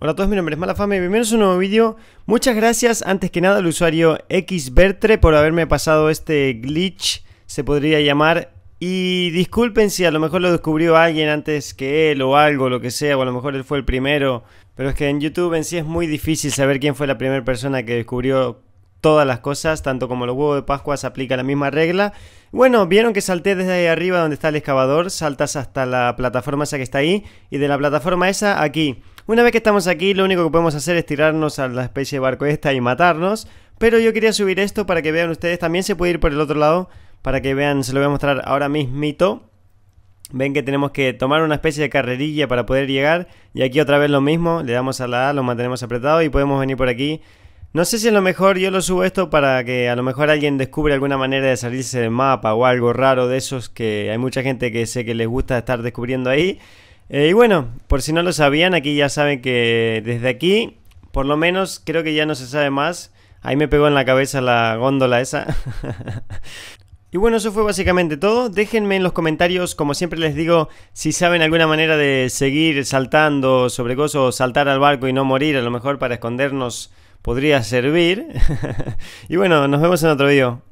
Hola a todos, mi nombre es Malafame y bienvenidos a un nuevo vídeo. Muchas gracias antes que nada al usuario Xbertre por haberme pasado este glitch, se podría llamar. Y disculpen si a lo mejor lo descubrió alguien antes que él o algo, lo que sea, o a lo mejor él fue el primero. Pero es que en YouTube en sí es muy difícil saber quién fue la primera persona que descubrió todas las cosas, tanto como los huevos de Pascua se aplica la misma regla. Bueno, vieron que salté desde ahí arriba donde está el excavador, saltas hasta la plataforma esa que está ahí y de la plataforma esa aquí. Una vez que estamos aquí, lo único que podemos hacer es tirarnos a la especie de barco esta y matarnos. Pero yo quería subir esto para que vean ustedes. También se puede ir por el otro lado para que vean. Se lo voy a mostrar ahora mismito. Ven que tenemos que tomar una especie de carrerilla para poder llegar. Y aquí otra vez lo mismo. Le damos a la A, lo mantenemos apretado y podemos venir por aquí. No sé si a lo mejor yo lo subo esto para que a lo mejor alguien descubre alguna manera de salirse del mapa o algo raro de esos que hay mucha gente que sé que les gusta estar descubriendo ahí. Eh, y bueno, por si no lo sabían, aquí ya saben que desde aquí, por lo menos creo que ya no se sabe más. Ahí me pegó en la cabeza la góndola esa. y bueno, eso fue básicamente todo. Déjenme en los comentarios, como siempre les digo, si saben alguna manera de seguir saltando sobre cosas o saltar al barco y no morir, a lo mejor para escondernos podría servir. y bueno, nos vemos en otro vídeo.